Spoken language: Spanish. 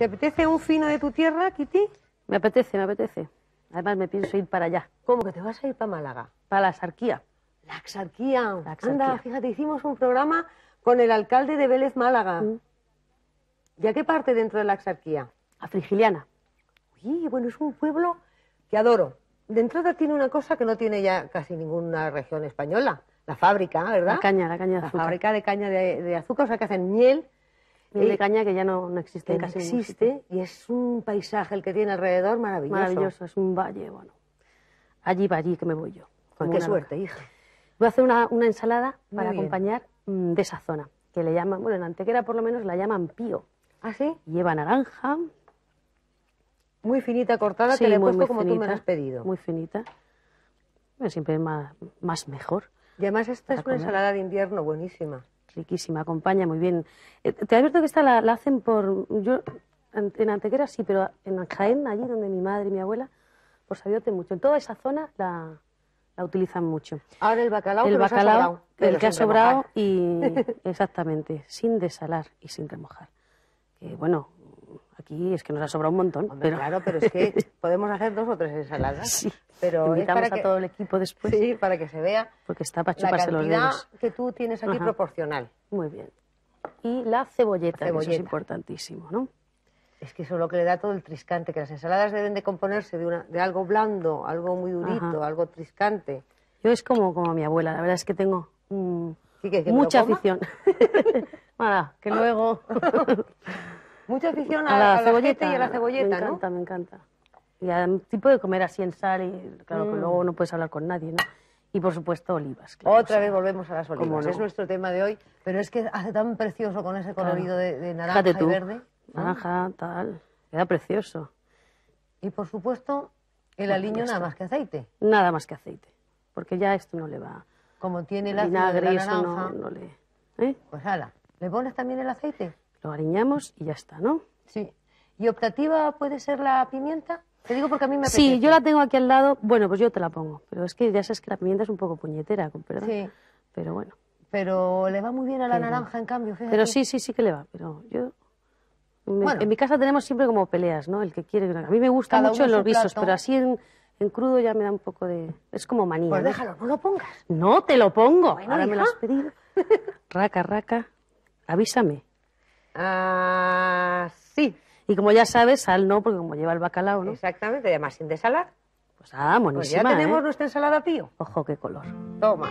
¿Te apetece un fino de tu tierra, Kitty? Me apetece, me apetece. Además, me pienso ir para allá. ¿Cómo que te vas a ir para Málaga? Para la Axarquía. La Axarquía. Anda, fíjate, hicimos un programa con el alcalde de Vélez Málaga. Mm. ¿Y a qué parte dentro de la Axarquía? A Frigiliana. Uy, bueno, es un pueblo que adoro. De entrada tiene una cosa que no tiene ya casi ninguna región española. La fábrica, ¿verdad? La caña, la caña de azúcar. La fábrica de caña de azúcar, o sea que hacen miel, Miel de eh, caña que ya no, no existe. casi existe y es un paisaje el que tiene alrededor maravilloso. Maravilloso, es un valle, bueno. Allí va allí que me voy yo. Con qué suerte, hija. Voy a hacer una, una ensalada para acompañar mm, de esa zona, que le llaman, bueno, en Antequera por lo menos la llaman pío. ¿Ah, sí? Lleva naranja. Muy finita cortada, que le he como tú me lo has pedido. Muy finita. siempre más, más mejor. Y además esta es una ensalada de invierno buenísima riquísima, acompaña muy bien. Eh, te advierto que esta la, hacen por... Yo, en Antequera sí, pero en Jaén, allí donde mi madre y mi abuela, por sabiote mucho. En toda esa zona la, la utilizan mucho. Ahora el bacalao, el bacalao, el que ha sobrado y exactamente, sin desalar y sin remojar. Que bueno, aquí es que nos ha sobrado un montón. Claro, pero es que podemos hacer dos o tres ensaladas. Sí. Pero Invitamos a todo el equipo después. Sí, para que se vea. Porque está para chuparse los La cantidad que tú tienes aquí proporcional. Muy bien. Y la cebolleta, la es importantísimo, ¿no? Es que eso es lo que le da todo el triscante, que las ensaladas deben de componerse de, una, de algo blando, algo muy durito, algo triscante. Yo es como, como mi abuela, la verdad es que tengo mm, mucha afición. Para, que luego... Mucha afición a, la, cebolleta y a la cebolleta, me encanta, ¿no? Me encanta, me encanta. Y un tipo de comer así en sal, y claro que mm. luego no puedes hablar con nadie, ¿no? Y por supuesto olivas. Claro, Otra vez volvemos a las olivas. Es nuestro tema de hoy, pero es que hace tan precioso con ese colorido de, naranja y verde. Naranja, tal. Queda precioso. Y por supuesto, el aliño nada más que aceite. Nada más que aceite, porque ya esto no le va. Como tiene el aceite, la no, le. ¿eh? Pues ala, ¿le pones también el aceite? lo aliñamos y ya está, ¿no? Sí. ¿Y optativa puede ser la pimienta? Te digo porque a mí me apetece. Sí, yo la tengo aquí al lado. Bueno, pues yo te la pongo. Pero es que ya sabes que la pimienta es un poco puñetera, perdón. Sí. Pero bueno. Pero le va muy bien a la naranja, en cambio, Pero sí, sí, sí que le va. Pero yo... Bueno. En mi casa tenemos siempre como peleas, ¿no? El que quiere... A mí me gusta mucho los visos, pero así en, crudo ya me da un poco de... Es como manía. Pues ¿eh? déjalo, no lo pongas. No, te lo pongo. Ahora me lo has pedido. raca, raca. Avísame. Ah, sí. Y como ya sabes, sal no, porque como lleva el bacalao, ¿no? Exactamente, además sin desalar. Pues ah, buenísima, Pues ya tenemos ¿eh? nuestra ensalada, tío. Ojo, qué color. Toma.